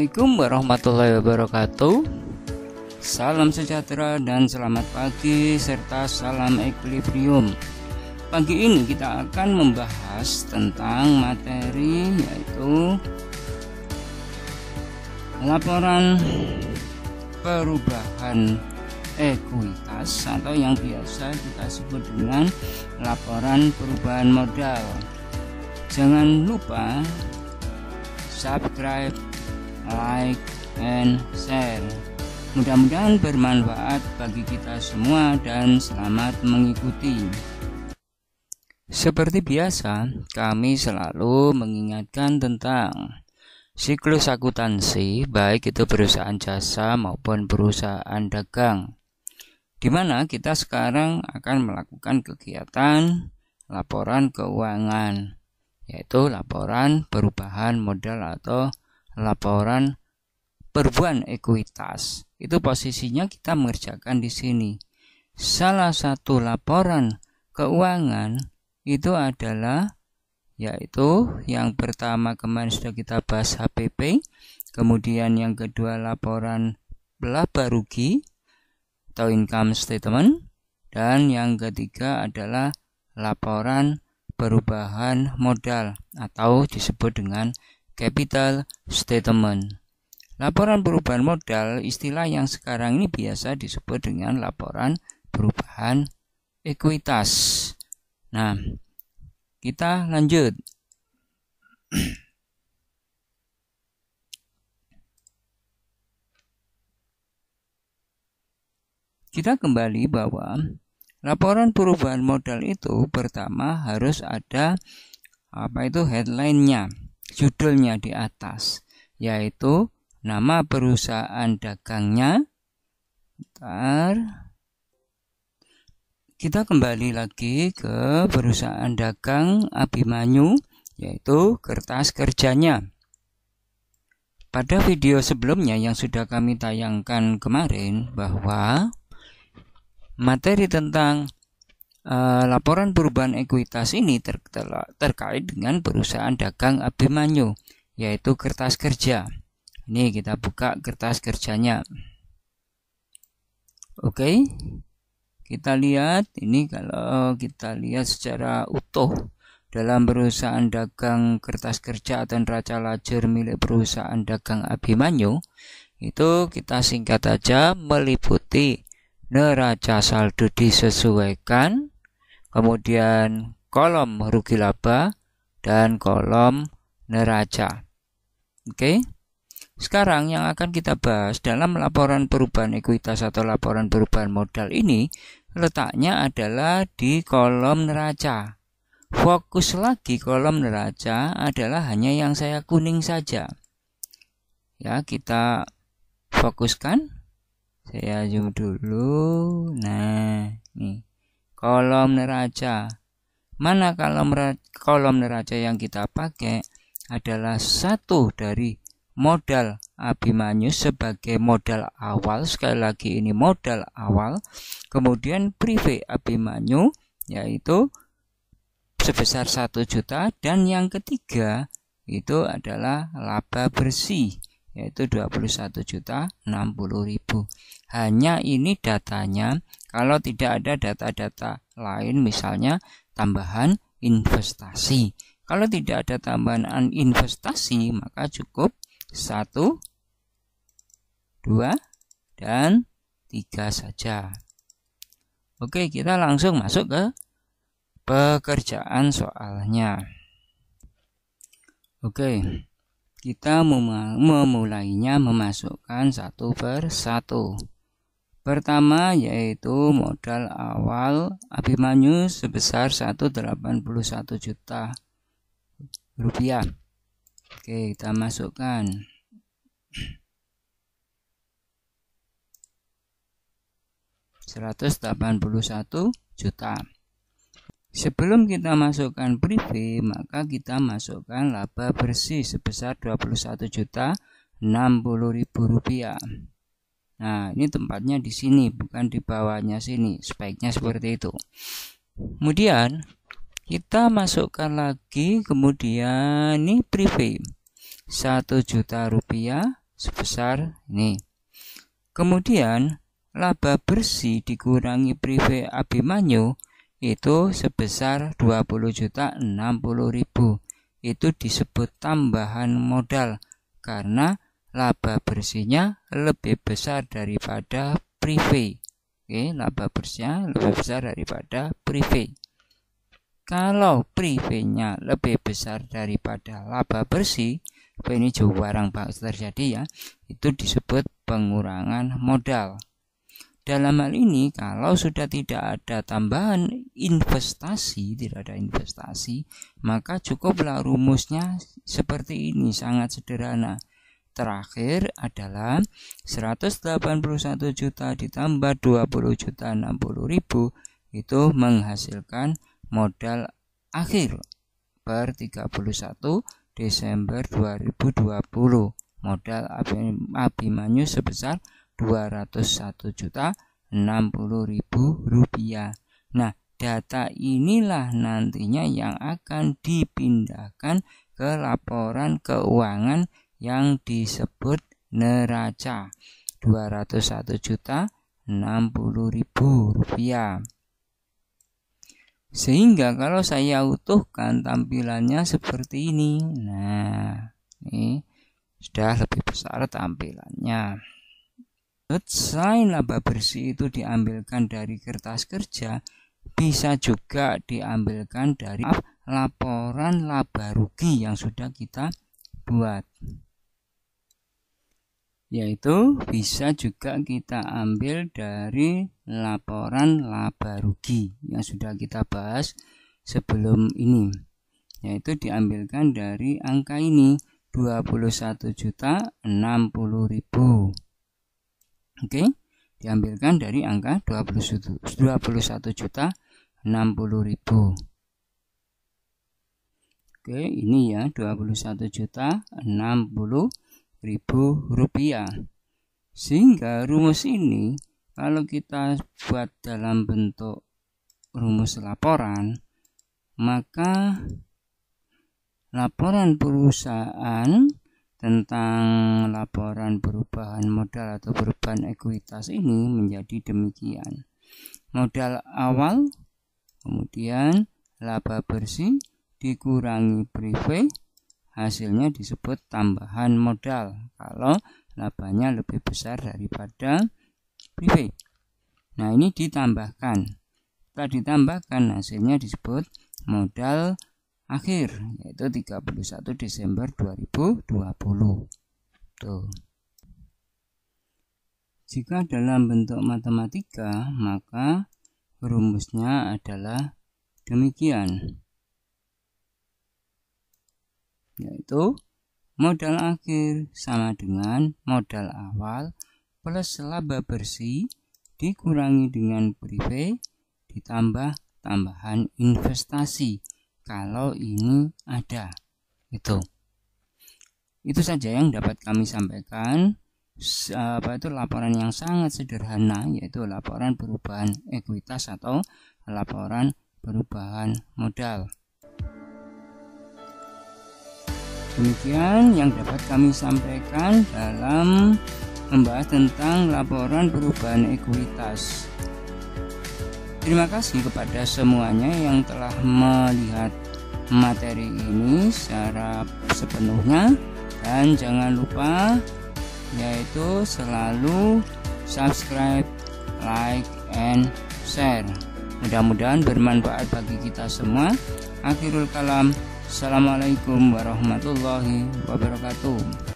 Assalamualaikum warahmatullahi wabarakatuh Salam sejahtera dan selamat pagi serta salam equilibrium Pagi ini kita akan membahas tentang materi yaitu Laporan perubahan ekuitas atau yang biasa kita sebut dengan laporan perubahan modal Jangan lupa subscribe like, and share. Mudah-mudahan bermanfaat bagi kita semua dan selamat mengikuti. Seperti biasa, kami selalu mengingatkan tentang siklus akuntansi baik itu perusahaan jasa maupun perusahaan dagang. Di mana kita sekarang akan melakukan kegiatan laporan keuangan, yaitu laporan perubahan modal atau laporan perbuan ekuitas. Itu posisinya kita mengerjakan di sini. Salah satu laporan keuangan itu adalah yaitu yang pertama kemarin sudah kita bahas HPP, kemudian yang kedua laporan laba rugi atau income statement, dan yang ketiga adalah laporan perubahan modal atau disebut dengan capital statement. Laporan perubahan modal, istilah yang sekarang ini biasa disebut dengan laporan perubahan ekuitas. Nah, kita lanjut. Kita kembali bahwa laporan perubahan modal itu pertama harus ada apa itu headline-nya judulnya di atas yaitu nama perusahaan dagangnya Bentar. kita kembali lagi ke perusahaan dagang Abimanyu yaitu kertas kerjanya pada video sebelumnya yang sudah kami tayangkan kemarin bahwa materi tentang Eh, laporan perubahan ekuitas ini ter terkait dengan perusahaan dagang Abimanyu, yaitu kertas kerja. Ini kita buka kertas kerjanya. Oke, kita lihat ini kalau kita lihat secara utuh dalam perusahaan dagang kertas kerja atau neraca lajur milik perusahaan dagang Abimanyu itu kita singkat aja meliputi neraca saldo disesuaikan, kemudian kolom rugi laba, dan kolom neraca. Oke, sekarang yang akan kita bahas dalam laporan perubahan ekuitas atau laporan perubahan modal ini letaknya adalah di kolom neraca. Fokus lagi kolom neraca adalah hanya yang saya kuning saja. Ya, kita fokuskan saya zoom dulu nah nih kolom neraca mana kolom kolom neraca yang kita pakai adalah satu dari modal Abimanyu sebagai modal awal sekali lagi ini modal awal kemudian prive Abimanyu yaitu sebesar satu juta dan yang ketiga itu adalah laba bersih yaitu 21 juta 60.000 hanya ini datanya kalau tidak ada data-data lain misalnya tambahan investasi kalau tidak ada tambahan investasi maka cukup 1 2 dan 3 saja Oke kita langsung masuk ke pekerjaan soalnya Oke okay. Kita memulainya memasukkan satu per satu. Pertama yaitu modal awal Abimanyu sebesar 181 juta rupiah. Oke, kita masukkan. seratus delapan puluh satu juta. Sebelum kita masukkan prive, maka kita masukkan laba bersih sebesar 21 juta 60 ribu rupiah. Nah, ini tempatnya di sini, bukan di bawahnya sini. Sebaiknya seperti itu. Kemudian kita masukkan lagi kemudian ini prive 1 juta rupiah sebesar ini. Kemudian laba bersih dikurangi prive Abimanyu itu sebesar 20 juta 60 ribu itu disebut tambahan modal karena laba bersihnya lebih besar daripada prive Oke, laba bersihnya lebih besar daripada prive kalau privenya lebih besar daripada laba bersih ini jauh barang terjadi ya itu disebut pengurangan modal dalam hal ini, kalau sudah tidak ada tambahan investasi, tidak ada investasi, maka cukuplah rumusnya seperti ini, sangat sederhana. Terakhir adalah 181 juta ditambah 20 juta 60 ribu itu menghasilkan modal akhir per 31 Desember 2020 modal Abimanyu sebesar 201 juta 60 ribu rupiah. Nah, data inilah nantinya yang akan dipindahkan ke laporan keuangan yang disebut neraca 201 juta 60 ribu rupiah. Sehingga kalau saya utuhkan tampilannya seperti ini. Nah, ini sudah lebih besar tampilannya. Selain laba bersih itu diambilkan dari kertas kerja, bisa juga diambilkan dari laporan laba rugi yang sudah kita buat. Yaitu bisa juga kita ambil dari laporan laba rugi yang sudah kita bahas sebelum ini. Yaitu diambilkan dari angka ini 21 juta 60 ribu Oke, okay? diambilkan dari angka 21 juta 60 ribu. Oke, okay, ini ya 21 juta 60 ribu rupiah. Sehingga rumus ini kalau kita buat dalam bentuk rumus laporan, maka laporan perusahaan tentang laporan perubahan modal atau perubahan ekuitas ini menjadi demikian. Modal awal, kemudian laba bersih dikurangi prive, hasilnya disebut tambahan modal kalau labanya lebih besar daripada prive. Nah, ini ditambahkan. Setelah ditambahkan hasilnya disebut modal akhir yaitu 31 Desember 2020. Tuh. Jika dalam bentuk matematika, maka rumusnya adalah demikian. Yaitu modal akhir sama dengan modal awal plus laba bersih dikurangi dengan prive ditambah tambahan investasi kalau ini ada itu itu saja yang dapat kami sampaikan apa itu laporan yang sangat sederhana yaitu laporan perubahan ekuitas atau laporan perubahan modal demikian yang dapat kami sampaikan dalam membahas tentang laporan perubahan ekuitas Terima kasih kepada semuanya yang telah melihat materi ini secara sepenuhnya dan jangan lupa yaitu selalu subscribe, like, and share. Mudah-mudahan bermanfaat bagi kita semua. Akhirul kalam. Assalamualaikum warahmatullahi wabarakatuh.